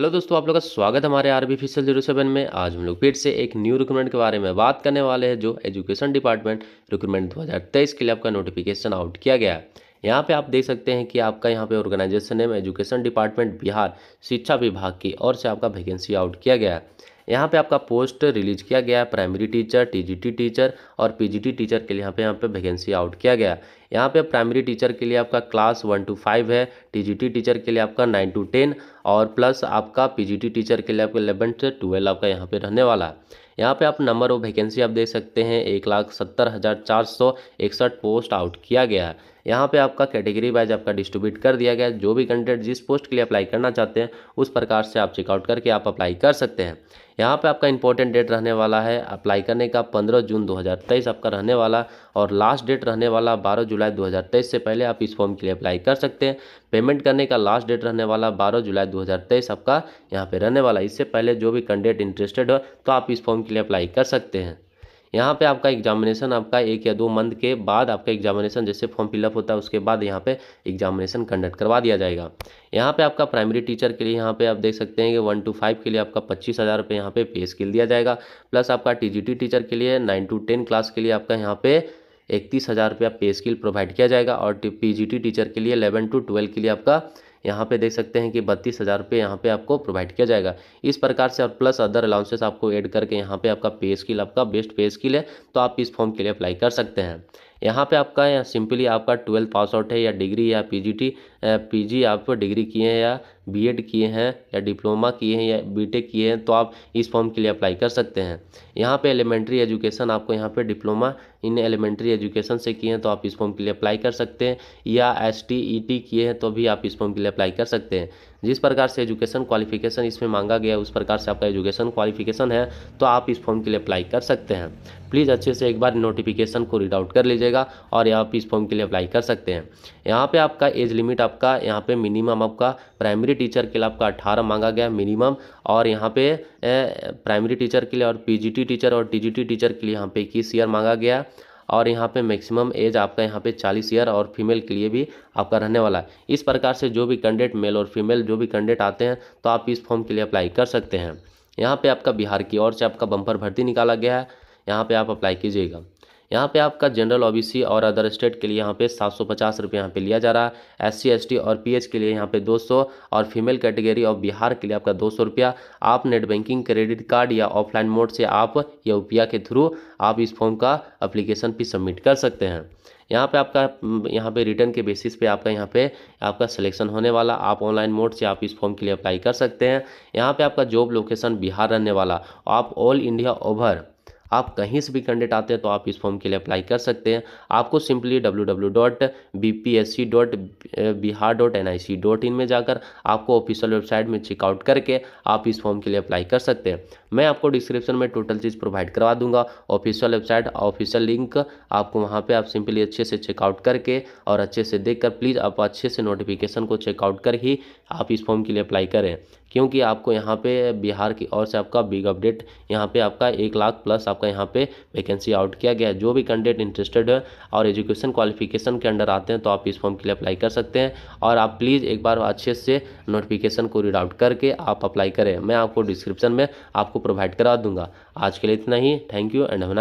hello दोस्तों आप लोग का स्वागत है हमारे आर बी जीरो सेवन में आज हम लोग फिर से एक न्यू रिक्रूटमेंट के बारे में बात करने वाले हैं जो एजुकेशन डिपार्टमेंट रिक्रूटमेंट 2023 के लिए आपका नोटिफिकेशन आउट किया गया है यहाँ पे आप देख सकते हैं कि आपका यहाँ पे ऑर्गेनाइजेशन है एजुकेशन डिपार्टमेंट बिहार शिक्षा विभाग की ओर से आपका वैकेंसी आउट किया गया है यहाँ पे आपका पोस्ट रिलीज किया गया है प्राइमरी टीचर टीजीटी टीचर और पीजीटी टीचर के लिए यहाँ पे यहाँ पे वैकेंसी आउट किया गया यहाँ पे प्राइमरी टीचर के लिए आपका क्लास वन टू फाइव है टीजीटी टीचर के लिए आपका नाइन टू टेन और प्लस आपका पीजीटी टीचर के लिए आपका इलेवन से ट्वेल्व आपका यहाँ पे रहने वाला है यहाँ पे आप नंबर ऑफ वैकेंसी आप देख सकते हैं एक लाख सत्तर हज़ार चार सौ इकसठ पोस्ट आउट किया गया है यहाँ पे आपका कैटेगरी वाइज आपका डिस्ट्रीब्यूट कर दिया गया जो भी कैंडिडेट जिस पोस्ट के लिए अप्लाई करना चाहते हैं उस प्रकार से आप चेकआउट करके आप अप्लाई कर सकते हैं यहाँ पे आपका इंपॉर्टेंट डेट रहने वाला है अप्लाई करने का 15 जून 2023 आपका रहने वाला और लास्ट डेट रहने वाला 12 जुलाई 2023 से पहले आप इस फॉर्म के लिए अप्लाई कर सकते हैं पेमेंट करने का लास्ट डेट रहने वाला 12 जुलाई 2023 आपका यहाँ पे रहने वाला इससे पहले जो भी कैंडिडेट इंटरेस्टेड हो तो आप इस फॉर्म के लिए अप्लाई कर सकते हैं यहाँ पे आपका एग्जामिनेशन आपका एक या दो मंथ के बाद आपका एग्जामिनेशन जैसे फॉर्म फिलअप होता है उसके बाद यहाँ पे एग्जामिनेशन कंडक्ट करवा दिया जाएगा यहाँ पे आपका प्राइमरी टीचर के लिए यहाँ पे आप देख सकते हैं कि वन टू फाइव के लिए आपका पच्चीस हज़ार रुपये यहाँ पे पे स्किल दिया जाएगा प्लस आपका टी टीचर के लिए नाइन टू टेन क्लास के लिए आपका यहाँ पे इकतीस हज़ार रुपया पे स्किल प्रोवाइड किया जाएगा और टी टीचर के लिए इलेवन टू ट्वेल्व के लिए आपका यहाँ पे देख सकते हैं कि बत्तीस हज़ार रुपये यहाँ पे आपको प्रोवाइड किया जाएगा इस प्रकार से और प्लस अदर अलाउंसेस आपको ऐड करके यहाँ पे आपका पे स्किल आपका बेस्ट पे स्किल है तो आप इस फॉर्म के लिए अप्लाई कर सकते हैं यहाँ पे आपका या सिंपली आपका ट्वेल्थ पास आउट है या डिग्री या पीजीटी पीजी आप डिग्री किए हैं या बीएड किए हैं या डिप्लोमा किए हैं या बीटेक किए हैं तो आप इस फॉर्म के लिए अप्लाई कर सकते हैं यहाँ पे एलिमेंट्री एजुकेशन आपको यहाँ पे डिप्लोमा इन एलिमेंट्री एजुकेशन से किए हैं तो आप इस फॉर्म के लिए अप्लाई कर सकते हैं या एस टी e किए हैं तो भी आप इस फॉर्म के लिए अप्लाई कर सकते हैं जिस प्रकार से एजुकेशन क्वालिफिकेशन इसमें मांगा गया उस प्रकार से आपका एजुकेशन क्वालिफिकेशन है तो आप इस फॉर्म के लिए अप्लाई कर सकते हैं प्लीज़ अच्छे से एक बार नोटिफिकेशन को रीड आउट कर लीजिएगा और आप इस फॉर्म के लिए अप्लाई कर सकते हैं यहाँ पर आपका एज लिमिट आपका यहाँ पर मिनिमम आपका प्राइमरी टीचर के लिए आपका अट्ठारह मांगा गया मिनिमम और यहाँ पे प्राइमरी टीचर के लिए और पीजीटी टीचर और टीजीटी टीचर के लिए यहाँ पे इक्कीस ईयर मांगा गया और यहाँ पे मैक्सिमम एज आपका यहाँ पे 40 ईयर और फीमेल के लिए भी आपका रहने वाला है इस प्रकार से जो भी कैंडिडेट मेल और फीमेल जो भी कैंडिडेट आते हैं तो आप इस फॉर्म के लिए अप्लाई कर सकते हैं यहाँ पे आपका बिहार की ओर से आपका बम्पर भर्ती निकाला गया है यहाँ पे आप अप्लाई कीजिएगा यहाँ पे आपका जनरल ओबीसी और अदर स्टेट के लिए यहाँ पे सात सौ पचास रुपये यहाँ पे लिया जा रहा है एस सी एस टी और पी एच के लिए यहाँ पे दो सौ और फीमेल कैटेगरी ऑफ बिहार के लिए आपका दो सौ रुपया आप नेट बैंकिंग क्रेडिट कार्ड या ऑफलाइन मोड से आप या यूपीआ के थ्रू आप इस फॉर्म का अप्लीकेशन भी सबमिट कर सकते हैं यहाँ पे आपका यहाँ पे रिटर्न के बेसिस पे आपका यहाँ पे आपका सिलेक्शन होने वाला आप ऑनलाइन मोड से आप इस फॉर्म के लिए अप्लाई कर सकते हैं यहाँ पे आपका जॉब लोकेशन बिहार रहने वाला आप ऑल इंडिया ओवर आप कहीं से भी कैंडिडेट आते हैं तो आप इस फॉर्म के लिए अप्लाई कर सकते हैं आपको simply W W dot B P S C dot Bihar dot N I C dot in में जाकर आपको ऑफिशियल वेबसाइट में चेकआउट करके आप इस फॉर्म के लिए अप्लाई कर सकते हैं मैं आपको डिस्क्रिप्शन में टोटल चीज़ प्रोवाइड करवा दूंगा ऑफिशियल वेबसाइट ऑफिशियल लिंक आपको वहाँ पे आप सिंपली अच्छे से चेकआउट करके और अच्छे से देखकर प्लीज़ आप अच्छे से नोटिफिकेशन को चेकआउट कर ही आप इस फॉर्म के लिए अप्लाई करें क्योंकि आपको यहाँ पे बिहार की ओर से आपका बिग अपडेट यहाँ पे आपका एक लाख प्लस आप आपका यहाँ पे वैकेंसी आउट किया गया है जो भी कैंडिडेट इंटरेस्टेड है और एजुकेशन क्वालिफिकेशन के अंडर आते हैं तो आप इस फॉर्म के लिए अप्लाई कर सकते हैं और आप प्लीज़ एक बार अच्छे से नोटिफिकेशन को रीड आउट करके आप अप्लाई करें मैं आपको डिस्क्रिप्शन में आपको प्रोवाइड करा दूंगा आज के लिए इतना ही थैंक यू एंड हेवना